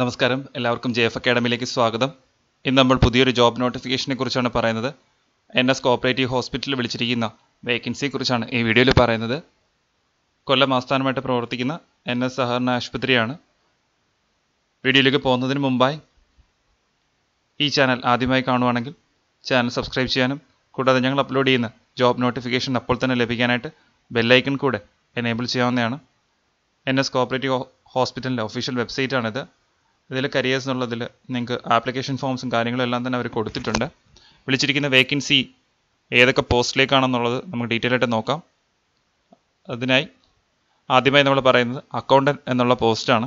നമസ്കാരം എല്ലാവർക്കും J F അക്കാഡമിയിലേക്ക് സ്വാഗതം ഇന്ന് നമ്മൾ പുതിയൊരു ജോബ് നോട്ടിഫിക്കേഷനെ കുറിച്ചാണ് പറയുന്നത് എൻ എസ് കോപ്പറേറ്റീവ് ഹോസ്പിറ്റലിൽ വിളിച്ചിരിക്കുന്ന കുറിച്ചാണ് ഈ വീഡിയോയിൽ പറയുന്നത് കൊല്ലം ആസ്ഥാനമായിട്ട് പ്രവർത്തിക്കുന്ന എൻ എസ് സഹകരണ ആശുപത്രിയാണ് വീഡിയോയിലേക്ക് പോകുന്നതിന് മുമ്പായി ഈ ചാനൽ ആദ്യമായി കാണുവാണെങ്കിൽ ചാനൽ സബ്സ്ക്രൈബ് ചെയ്യാനും കൂടാതെ ഞങ്ങൾ അപ്ലോഡ് ചെയ്യുന്ന ജോബ് നോട്ടിഫിക്കേഷൻ അപ്പോൾ തന്നെ ലഭിക്കാനായിട്ട് ബെല്ലൈക്കൺ കൂടെ എനേബിൾ ചെയ്യാവുന്നതാണ് എൻ എസ് കോപ്പറേറ്റീവ് ഹോസ്പിറ്റലിൻ്റെ ഒഫീഷ്യൽ വെബ്സൈറ്റാണിത് ഇതിൽ കരിയേഴ്സ് എന്നുള്ളതിൽ നിങ്ങൾക്ക് ആപ്ലിക്കേഷൻ ഫോംസും കാര്യങ്ങളും എല്ലാം തന്നെ അവർ കൊടുത്തിട്ടുണ്ട് വിളിച്ചിരിക്കുന്ന വേക്കൻസി ഏതൊക്കെ പോസ്റ്റിലേക്കാണെന്നുള്ളത് നമുക്ക് ഡീറ്റെയിൽ ആയിട്ട് നോക്കാം അതിനായി ആദ്യമായി നമ്മൾ പറയുന്നത് അക്കൗണ്ടൻറ്റ് എന്നുള്ള പോസ്റ്റാണ്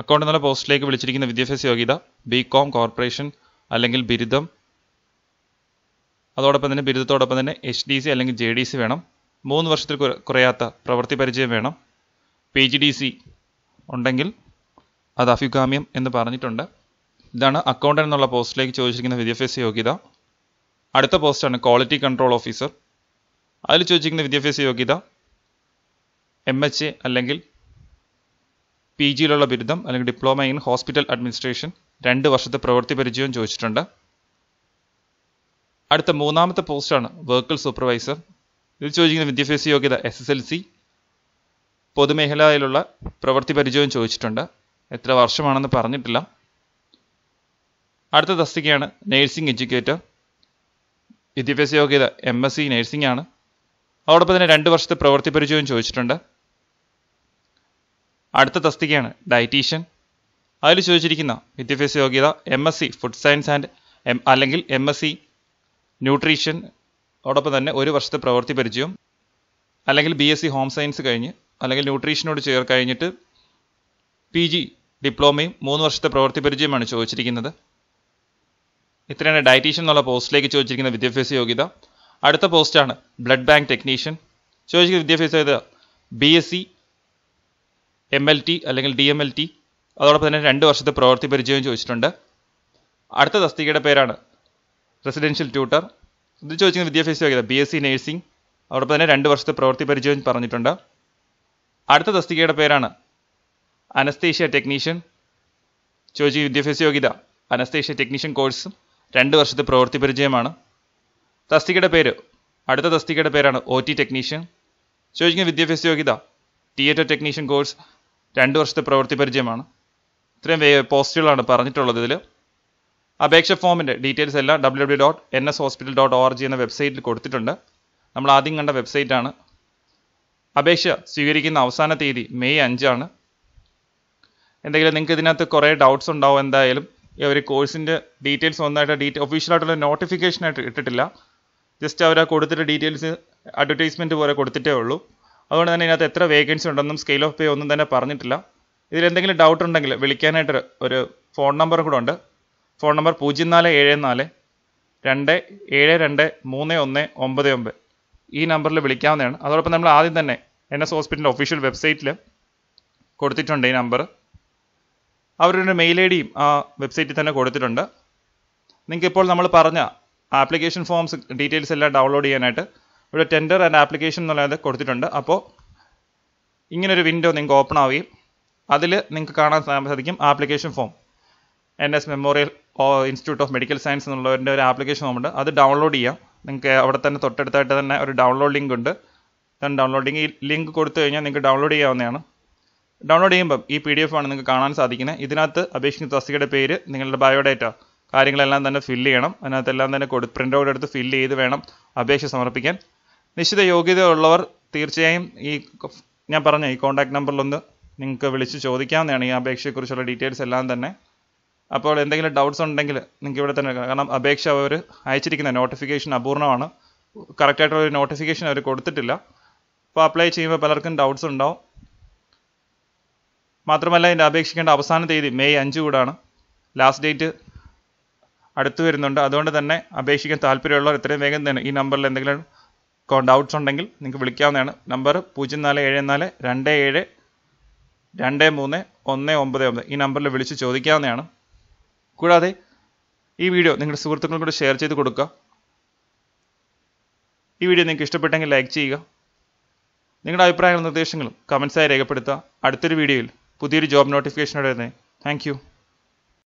അക്കൗണ്ട് എന്നുള്ള പോസ്റ്റിലേക്ക് വിളിച്ചിരിക്കുന്ന വിദ്യാഭ്യാസ യോഗ്യത ബി കോം കോർപ്പറേഷൻ അല്ലെങ്കിൽ ബിരുദം അതോടൊപ്പം തന്നെ ബിരുദത്തോടൊപ്പം തന്നെ എച്ച് ഡി സി അല്ലെങ്കിൽ ജെ ഡി സി വേണം മൂന്ന് വർഷത്തിൽ കുറയാത്ത പ്രവൃത്തി പരിചയം വേണം പി ജി ഡി സി ഉണ്ടെങ്കിൽ അത് അഭികാമ്യം എന്ന് പറഞ്ഞിട്ടുണ്ട് ഇതാണ് അക്കൗണ്ടൻ്റ് എന്നുള്ള പോസ്റ്റിലേക്ക് ചോദിച്ചിരിക്കുന്ന വിദ്യാഭ്യാസ യോഗ്യത അടുത്ത പോസ്റ്റാണ് ക്വാളിറ്റി കൺട്രോൾ ഓഫീസർ അതിൽ ചോദിച്ചിരിക്കുന്ന വിദ്യാഭ്യാസ യോഗ്യത എം എച്ച് എ അല്ലെങ്കിൽ പി ജിയിലുള്ള ബിരുദം അല്ലെങ്കിൽ ഡിപ്ലോമ ഇൻ ഹോസ്പിറ്റൽ അഡ്മിനിസ്ട്രേഷൻ രണ്ട് വർഷത്തെ പ്രവൃത്തി പരിചയവും ചോദിച്ചിട്ടുണ്ട് അടുത്ത മൂന്നാമത്തെ പോസ്റ്റാണ് വർക്കൽ സൂപ്പർവൈസർ ഇതിൽ ചോദിക്കുന്ന വിദ്യാഭ്യാസ യോഗ്യത എസ് എസ് എൽ സി പൊതുമേഖലയിലുള്ള പ്രവൃത്തി പരിചയവും ചോദിച്ചിട്ടുണ്ട് എത്ര വർഷമാണെന്ന് പറഞ്ഞിട്ടില്ല അടുത്ത തസ്തികയാണ് നേഴ്സിംഗ് എഡ്യൂക്കേറ്റർ വിദ്യാഭ്യാസ യോഗ്യത എം എസ് സി നേഴ്സിംഗ് ആണ് അതോടൊപ്പം തന്നെ രണ്ട് വർഷത്തെ പ്രവൃത്തി പരിചയവും ചോദിച്ചിട്ടുണ്ട് അടുത്ത തസ്തികയാണ് ഡയറ്റീഷ്യൻ അതിൽ ചോദിച്ചിരിക്കുന്ന വിദ്യാഭ്യാസ യോഗ്യത M S C food science and M അല്ലെങ്കിൽ എം എസ് സി ന്യൂട്രീഷൻ അതോടൊപ്പം തന്നെ ഒരു വർഷത്തെ പ്രവൃത്തി പരിചയവും അല്ലെങ്കിൽ B S C home science കഴിഞ്ഞ് അല്ലെങ്കിൽ ന്യൂട്രീഷനോട് ചേർ കഴിഞ്ഞിട്ട് പി ജി ഡിപ്ലോമയും മൂന്ന് വർഷത്തെ പ്രവൃത്തി പരിചയമാണ് ചോദിച്ചിരിക്കുന്നത് ഇത്രയാണ് ഡയറ്റീഷ്യൻ എന്നുള്ള പോസ്റ്റിലേക്ക് ചോദിച്ചിരിക്കുന്ന വിദ്യാഭ്യാസ യോഗ്യത അടുത്ത പോസ്റ്റാണ് ബ്ലഡ് ബാങ്ക് ടെക്നീഷ്യൻ ചോദിച്ചിരിക്കുന്ന വിദ്യാഭ്യാസ യോഗ്യത B S C M L T അല്ലെങ്കിൽ ഡി എം എൽ ടി അതോടൊപ്പം തന്നെ രണ്ട് വർഷത്തെ പ്രവൃത്തി പരിചയവും ചോദിച്ചിട്ടുണ്ട് അടുത്ത തസ്തികയുടെ പേരാണ് റെസിഡൻഷ്യൽ ട്യൂട്ടർ ഇത് ചോദിച്ചിരിക്കുന്ന വിദ്യാഭ്യാസ യോഗ്യത ബി എസ് സി നേഴ്സിംഗ് അതോടൊപ്പം തന്നെ രണ്ട് വർഷത്തെ പ്രവൃത്തി പരിചയവും പറഞ്ഞിട്ടുണ്ട് അടുത്ത തസ്തികയുടെ പേരാണ് അനസ്തേഷ്യ ടെക്നീഷ്യൻ ചോദിച്ചു വിദ്യാഭ്യാസ യോഗ്യത അനസ്തേഷ്യ ടെക്നീഷ്യൻ കോഴ്സും രണ്ട് വർഷത്തെ പ്രവൃത്തി പരിചയമാണ് തസ്തികയുടെ പേര് അടുത്ത തസ്തികയുടെ പേരാണ് ഒ ടി ടെക്നീഷ്യൻ ചോദിക്കുന്ന വിദ്യാഭ്യാസ യോഗ്യത തിയേറ്റർ ടെക്നീഷ്യൻ കോഴ്സ് രണ്ട് വർഷത്തെ പ്രവൃത്തി പരിചയമാണ് ഇത്രയും പോസ്റ്റുകളാണ് പറഞ്ഞിട്ടുള്ളത് ഇതിൽ അപേക്ഷ ഫോമിൻ്റെ ഡീറ്റെയിൽസ് എല്ലാം W W dot N S hospital dot O R G എന്ന വെബ്സൈറ്റിൽ കൊടുത്തിട്ടുണ്ട് നമ്മൾ ആദ്യം കണ്ട വെബ്സൈറ്റാണ് അപേക്ഷ സ്വീകരിക്കുന്ന അവസാന തീയതി മെയ് അഞ്ചാണ് എന്തെങ്കിലും നിങ്ങൾക്ക് ഇതിനകത്ത് കുറേ ഡൗട്ട്സ് ഉണ്ടാവും എന്തായാലും ഈ ഒരു കോഴ്സിൻ്റെ ഡീറ്റെയിൽസ് ഒന്നായിട്ട് ഡീറ്റെ ഒഫീഷ്യലായിട്ടുള്ള നോട്ടിഫിക്കേഷനായിട്ട് ഇട്ടിട്ടില്ല ജസ്റ്റ് അവർ ആ കൊടുത്തിട്ട് ഡീറ്റെയിൽസ് അഡ്വർടൈസ്മെൻറ്റ് പോലെ കൊടുത്തിട്ടേ ഉള്ളൂ അതുകൊണ്ട് തന്നെ ഇതിനകത്ത് എത്ര വേക്കൻസി ഉണ്ടെന്നും സ്കെയിൽ ഓഫ് പേ ഒന്നും തന്നെ പറഞ്ഞിട്ടില്ല ഇതിലെന്തെങ്കിലും ഡൗട്ട് ഉണ്ടെങ്കിൽ വിളിക്കാനായിട്ട് ഒരു ഫോൺ നമ്പർ കൂടെ ഉണ്ട് ഫോൺ നമ്പർ പൂജ്യം നാല് ഏഴ് നാല് രണ്ട് ഏഴ് രണ്ട് മൂന്ന് ഒന്ന് ഒമ്പത് ഒമ്പത് ഈ നമ്പറിൽ വിളിക്കാവുന്നതാണ് അതോടൊപ്പം നമ്മൾ ആദ്യം തന്നെ എൻ എസ് ഹോസ്പിറ്റലിൻ്റെ ഒഫീഷ്യൽ വെബ്സൈറ്റിൽ കൊടുത്തിട്ടുണ്ട് ഈ നമ്പർ അവരുടെ മെയിൽ ഐ ഡിയും ആ വെബ്സൈറ്റിൽ തന്നെ കൊടുത്തിട്ടുണ്ട് നിങ്ങൾക്ക് ഇപ്പോൾ നമ്മൾ പറഞ്ഞ ആപ്ലിക്കേഷൻ ഫോംസ് ഡീറ്റെയിൽസ് എല്ലാം ഡൗൺലോഡ് ചെയ്യാനായിട്ട് ഇവിടെ ടെൻഡർ ആൻഡ് ആപ്ലിക്കേഷൻ എന്നുള്ളത് കൊടുത്തിട്ടുണ്ട് അപ്പോൾ ഇങ്ങനൊരു വിൻഡോ നിങ്ങൾക്ക് ഓപ്പൺ ആവുകയും അതിൽ നിങ്ങൾക്ക് കാണാൻ സാധിക്കും application form N S memorial institute of medical science എന്നുള്ളവരുടെ ഒരു ആപ്ലിക്കേഷൻ ഫോം ഉണ്ട് അത് ഡൗൺലോഡ് ചെയ്യാം നിങ്ങൾക്ക് അവിടെ തന്നെ തൊട്ടടുത്തായിട്ട് തന്നെ ഒരു ഡൗൺലോഡ് ലിങ്ക് ഉണ്ട് ഡൗൺലോഡിങ് ഈ ലിങ്ക് കൊടുത്തു കഴിഞ്ഞാൽ നിങ്ങൾക്ക് ഡൗൺലോഡ് ചെയ്യാവുന്നതാണ് ഡൗൺലോഡ് ചെയ്യുമ്പം ഈ പി ഡി എഫ് ആണ് നിങ്ങൾക്ക് കാണാൻ സാധിക്കുന്നത് ഇതിനകത്ത് അപേക്ഷിക്കുന്ന തസ്തികയുടെ പേര് നിങ്ങളുടെ ബയോഡേറ്റ കാര്യങ്ങളെല്ലാം തന്നെ ഫില്ല് ചെയ്യണം അതിനകത്തെല്ലാം തന്നെ കൊടു പ്രിൻ്റ് ഔട്ട് എടുത്ത് ഫില്ല് ചെയ്ത് വേണം അപേക്ഷ സമർപ്പിക്കാൻ നിശ്ചിത യോഗ്യത ഉള്ളവർ തീർച്ചയായും ഈ ഞാൻ പറഞ്ഞ ഈ കോൺടാക്ട് നമ്പറിലൊന്ന് നിങ്ങൾക്ക് വിളിച്ച് ചോദിക്കാവുന്നതാണ് ഈ അപേക്ഷയെക്കുറിച്ചുള്ള ഡീറ്റെയിൽസ് എല്ലാം തന്നെ അപ്പോൾ എന്തെങ്കിലും ഡൗട്ട്സ് ഉണ്ടെങ്കിൽ നിങ്ങൾക്ക് ഇവിടെ തന്നെ കാരണം അപേക്ഷ അവർ അയച്ചിരിക്കുന്ന നോട്ടിഫിക്കേഷൻ അപൂർണമാണ് കറക്റ്റായിട്ടുള്ള ഒരു നോട്ടിഫിക്കേഷൻ അവർ കൊടുത്തിട്ടില്ല അപ്പോൾ അപ്ലൈ ചെയ്യുമ്പോൾ പലർക്കും ഡൗട്ട്സ് ഉണ്ടാവും മാത്രമല്ല ഇതിൻ്റെ അപേക്ഷിക്കേണ്ട അവസാന തീയതി മെയ് അഞ്ച് കൂടാണ് ലാസ്റ്റ് ഡേറ്റ് അടുത്തു വരുന്നുണ്ട് അതുകൊണ്ട് തന്നെ അപേക്ഷിക്കാൻ താല്പര്യമുള്ളവർ എത്രയും വേഗം തന്നെ ഈ നമ്പറിൽ എന്തെങ്കിലും ഡൗട്ട്സ് ഉണ്ടെങ്കിൽ നിങ്ങൾക്ക് വിളിക്കാവുന്നതാണ് നമ്പർ പൂജ്യം നാല് ഏഴ് നാല് രണ്ട് ഏഴ് രണ്ട് മൂന്ന് ഒന്ന് ഒമ്പത് ഒമ്പത് ഈ നമ്പറിൽ വിളിച്ച് ചോദിക്കാവുന്നതാണ് കൂടാതെ ഈ വീഡിയോ നിങ്ങളുടെ സുഹൃത്തുക്കളും കൂടെ ഷെയർ ചെയ്ത് കൊടുക്കുക ഈ വീഡിയോ നിങ്ങൾക്ക് ഇഷ്ടപ്പെട്ടെങ്കിൽ ലൈക്ക് ചെയ്യുക നിങ്ങളുടെ അഭിപ്രായങ്ങളും നിർദ്ദേശങ്ങളും കമൻസായി രേഖപ്പെടുത്തുക അടുത്തൊരു വീഡിയോയിൽ പുതിയൊരു ജോബ് നോട്ടിഫിക്കേഷനോടെ തന്നെ താങ്ക്